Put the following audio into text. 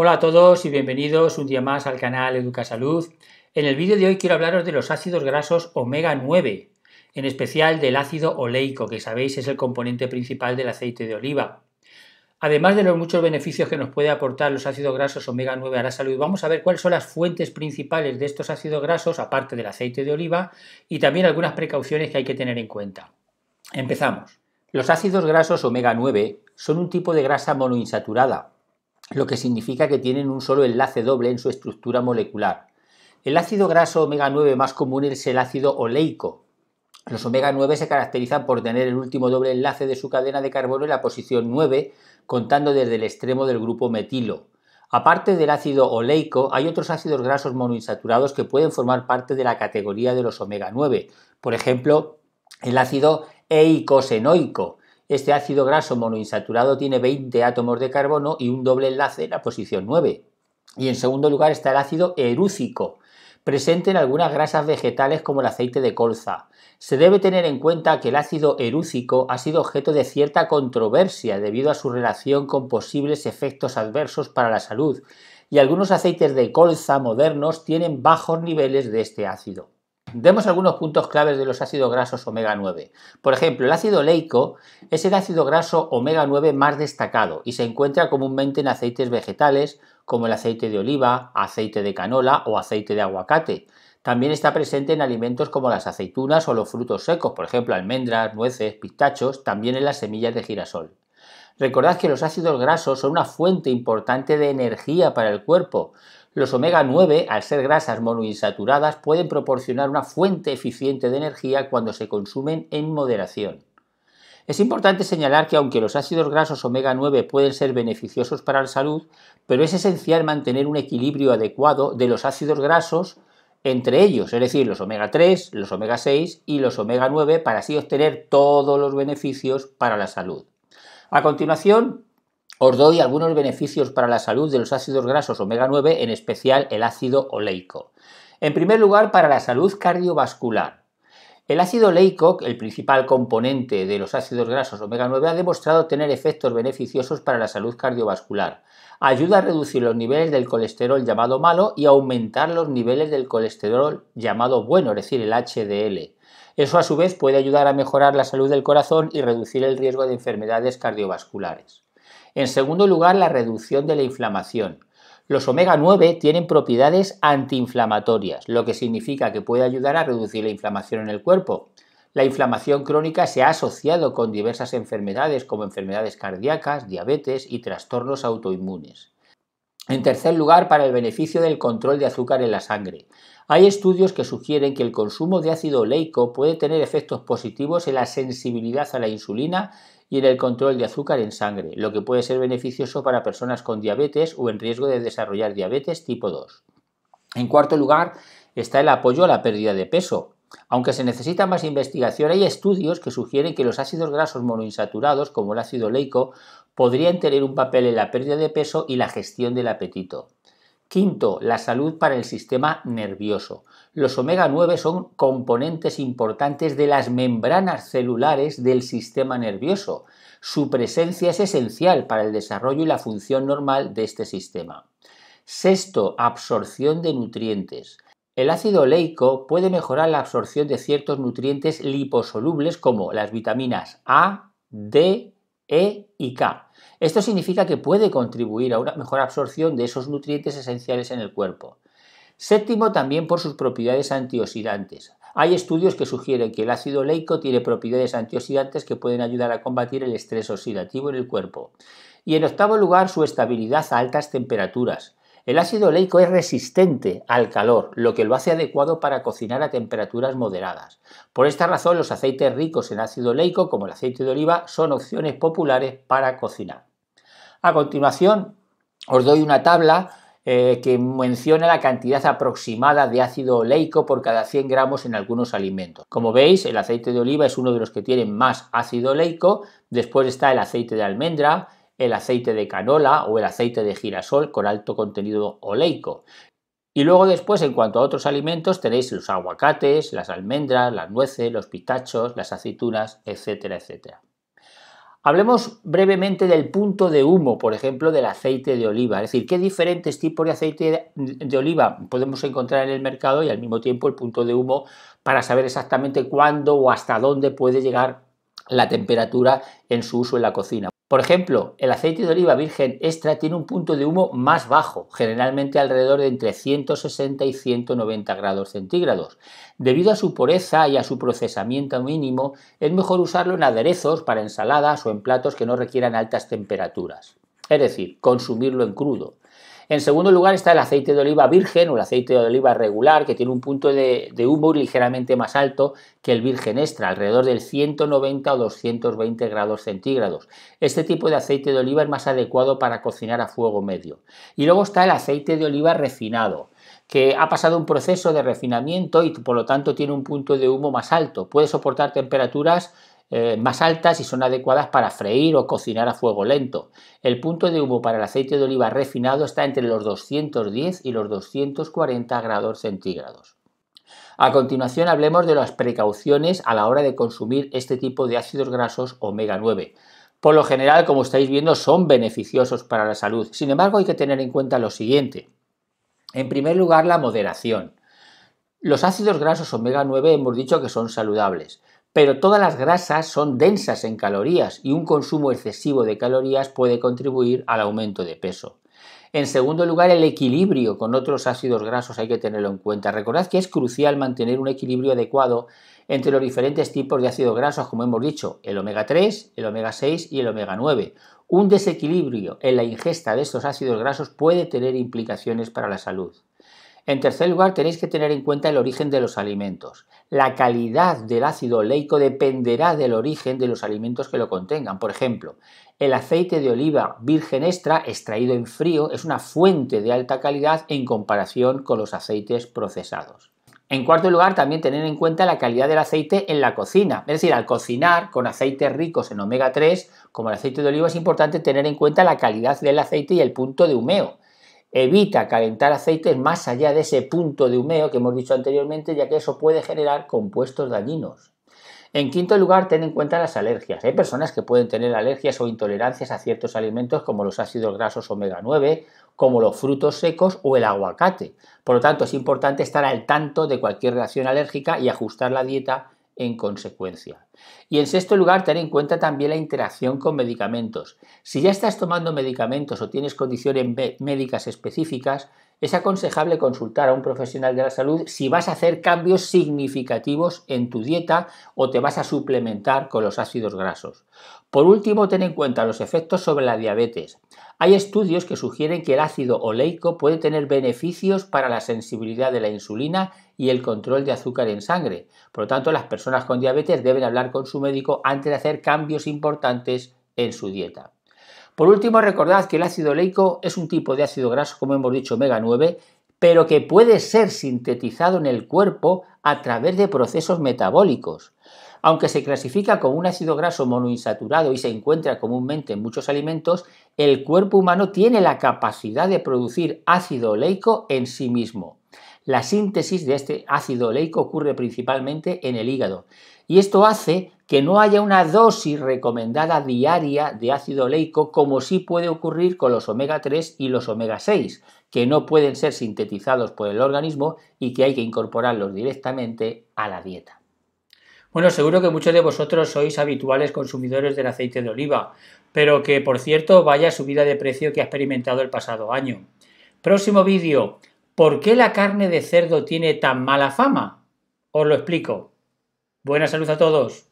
Hola a todos y bienvenidos un día más al canal Educa Salud. En el vídeo de hoy quiero hablaros de los ácidos grasos omega 9, en especial del ácido oleico, que sabéis es el componente principal del aceite de oliva. Además de los muchos beneficios que nos puede aportar los ácidos grasos omega 9 a la salud, vamos a ver cuáles son las fuentes principales de estos ácidos grasos, aparte del aceite de oliva, y también algunas precauciones que hay que tener en cuenta. Empezamos. Los ácidos grasos omega 9 son un tipo de grasa monoinsaturada lo que significa que tienen un solo enlace doble en su estructura molecular. El ácido graso omega 9 más común es el ácido oleico. Los omega 9 se caracterizan por tener el último doble enlace de su cadena de carbono en la posición 9, contando desde el extremo del grupo metilo. Aparte del ácido oleico, hay otros ácidos grasos monoinsaturados que pueden formar parte de la categoría de los omega 9, por ejemplo, el ácido eicosenoico, este ácido graso monoinsaturado tiene 20 átomos de carbono y un doble enlace en la posición 9. Y en segundo lugar está el ácido erúcico, presente en algunas grasas vegetales como el aceite de colza. Se debe tener en cuenta que el ácido erúcico ha sido objeto de cierta controversia debido a su relación con posibles efectos adversos para la salud, y algunos aceites de colza modernos tienen bajos niveles de este ácido. Demos algunos puntos claves de los ácidos grasos omega 9. Por ejemplo, el ácido leico es el ácido graso omega 9 más destacado y se encuentra comúnmente en aceites vegetales como el aceite de oliva, aceite de canola o aceite de aguacate. También está presente en alimentos como las aceitunas o los frutos secos, por ejemplo almendras, nueces, pistachos, también en las semillas de girasol. Recordad que los ácidos grasos son una fuente importante de energía para el cuerpo. Los omega 9, al ser grasas monoinsaturadas, pueden proporcionar una fuente eficiente de energía cuando se consumen en moderación. Es importante señalar que aunque los ácidos grasos omega 9 pueden ser beneficiosos para la salud, pero es esencial mantener un equilibrio adecuado de los ácidos grasos entre ellos, es decir, los omega 3, los omega 6 y los omega 9 para así obtener todos los beneficios para la salud. A continuación, os doy algunos beneficios para la salud de los ácidos grasos omega 9, en especial el ácido oleico. En primer lugar, para la salud cardiovascular. El ácido leico, el principal componente de los ácidos grasos omega 9, ha demostrado tener efectos beneficiosos para la salud cardiovascular. Ayuda a reducir los niveles del colesterol llamado malo y aumentar los niveles del colesterol llamado bueno, es decir, el HDL. Eso a su vez puede ayudar a mejorar la salud del corazón y reducir el riesgo de enfermedades cardiovasculares. En segundo lugar, la reducción de la inflamación. Los omega 9 tienen propiedades antiinflamatorias, lo que significa que puede ayudar a reducir la inflamación en el cuerpo. La inflamación crónica se ha asociado con diversas enfermedades como enfermedades cardíacas, diabetes y trastornos autoinmunes. En tercer lugar, para el beneficio del control de azúcar en la sangre. Hay estudios que sugieren que el consumo de ácido oleico puede tener efectos positivos en la sensibilidad a la insulina y en el control de azúcar en sangre, lo que puede ser beneficioso para personas con diabetes o en riesgo de desarrollar diabetes tipo 2. En cuarto lugar, está el apoyo a la pérdida de peso. Aunque se necesita más investigación, hay estudios que sugieren que los ácidos grasos monoinsaturados, como el ácido leico, podrían tener un papel en la pérdida de peso y la gestión del apetito. Quinto, la salud para el sistema nervioso. Los omega 9 son componentes importantes de las membranas celulares del sistema nervioso. Su presencia es esencial para el desarrollo y la función normal de este sistema. Sexto, absorción de nutrientes. El ácido oleico puede mejorar la absorción de ciertos nutrientes liposolubles como las vitaminas A, D, E y K. Esto significa que puede contribuir a una mejor absorción de esos nutrientes esenciales en el cuerpo. Séptimo, también por sus propiedades antioxidantes. Hay estudios que sugieren que el ácido leico tiene propiedades antioxidantes que pueden ayudar a combatir el estrés oxidativo en el cuerpo. Y en octavo lugar, su estabilidad a altas temperaturas. El ácido leico es resistente al calor, lo que lo hace adecuado para cocinar a temperaturas moderadas. Por esta razón, los aceites ricos en ácido leico, como el aceite de oliva, son opciones populares para cocinar. A continuación, os doy una tabla eh, que menciona la cantidad aproximada de ácido oleico por cada 100 gramos en algunos alimentos. Como veis, el aceite de oliva es uno de los que tienen más ácido oleico, después está el aceite de almendra, el aceite de canola o el aceite de girasol con alto contenido oleico. Y luego después, en cuanto a otros alimentos, tenéis los aguacates, las almendras, las nueces, los pitachos, las aceitunas, etcétera, etcétera. Hablemos brevemente del punto de humo, por ejemplo, del aceite de oliva. Es decir, qué diferentes tipos de aceite de oliva podemos encontrar en el mercado y al mismo tiempo el punto de humo para saber exactamente cuándo o hasta dónde puede llegar la temperatura en su uso en la cocina. Por ejemplo, el aceite de oliva virgen extra tiene un punto de humo más bajo, generalmente alrededor de entre 160 y 190 grados centígrados. Debido a su pureza y a su procesamiento mínimo, es mejor usarlo en aderezos para ensaladas o en platos que no requieran altas temperaturas. Es decir, consumirlo en crudo. En segundo lugar está el aceite de oliva virgen o el aceite de oliva regular, que tiene un punto de, humo ligeramente más alto que el virgen extra, alrededor del 190 o 220 grados centígrados. Este tipo de aceite de oliva es más adecuado para cocinar a fuego medio. Y luego está el aceite de oliva refinado que ha pasado un proceso de refinamiento y por lo tanto tiene un punto de humo más alto. Puede soportar temperaturas eh, más altas y son adecuadas para freír o cocinar a fuego lento. El punto de humo para el aceite de oliva refinado está entre los 210 y los 240 grados centígrados. A continuación hablemos de las precauciones a la hora de consumir este tipo de ácidos grasos omega 9. Por lo general, como estáis viendo, son beneficiosos para la salud. Sin embargo, hay que tener en cuenta lo siguiente. En primer lugar, la moderación. Los ácidos grasos omega 9 hemos dicho que son saludables pero todas las grasas son densas en calorías y un consumo excesivo de calorías puede contribuir al aumento de peso. En segundo lugar, el equilibrio con otros ácidos grasos hay que tenerlo en cuenta. Recordad que es crucial mantener un equilibrio adecuado entre los diferentes tipos de ácidos grasos, como hemos dicho, el omega 3, el omega 6 y el omega 9. Un desequilibrio en la ingesta de estos ácidos grasos puede tener implicaciones para la salud. En tercer lugar, tenéis que tener en cuenta el origen de los alimentos. La calidad del ácido oleico dependerá del origen de los alimentos que lo contengan. Por ejemplo, el aceite de oliva virgen extra, extraído en frío, es una fuente de alta calidad en comparación con los aceites procesados. En cuarto lugar, también tener en cuenta la calidad del aceite en la cocina. Es decir, al cocinar con aceites ricos en omega 3, como el aceite de oliva, es importante tener en cuenta la calidad del aceite y el punto de humeo. Evita calentar aceites más allá de ese punto de humeo que hemos dicho anteriormente, ya que eso puede generar compuestos dañinos. En quinto lugar, ten en cuenta las alergias. Hay personas que pueden tener alergias o intolerancias a ciertos alimentos como los ácidos grasos omega 9, como los frutos secos o el aguacate. Por lo tanto, es importante estar al tanto de cualquier reacción alérgica y ajustar la dieta en consecuencia. Y en sexto lugar, ten en cuenta también la interacción con medicamentos. Si ya estás tomando medicamentos o tienes condiciones médicas específicas, es aconsejable consultar a un profesional de la salud si vas a hacer cambios significativos en tu dieta o te vas a suplementar con los ácidos grasos. Por último, ten en cuenta los efectos sobre la diabetes. Hay estudios que sugieren que el ácido oleico puede tener beneficios para la sensibilidad de la insulina y el control de azúcar en sangre. Por lo tanto, las personas con diabetes deben hablar con su médico antes de hacer cambios importantes en su dieta. Por último, recordad que el ácido oleico es un tipo de ácido graso, como hemos dicho, omega 9, pero que puede ser sintetizado en el cuerpo a través de procesos metabólicos. Aunque se clasifica como un ácido graso monoinsaturado y se encuentra comúnmente en muchos alimentos, el cuerpo humano tiene la capacidad de producir ácido oleico en sí mismo. La síntesis de este ácido oleico ocurre principalmente en el hígado y esto hace que no haya una dosis recomendada diaria de ácido oleico como sí puede ocurrir con los omega 3 y los omega 6, que no pueden ser sintetizados por el organismo y que hay que incorporarlos directamente a la dieta. Bueno, seguro que muchos de vosotros sois habituales consumidores del aceite de oliva, pero que por cierto vaya subida de precio que ha experimentado el pasado año. Próximo vídeo, ¿Por qué la carne de cerdo tiene tan mala fama? Os lo explico. Buena salud a todos.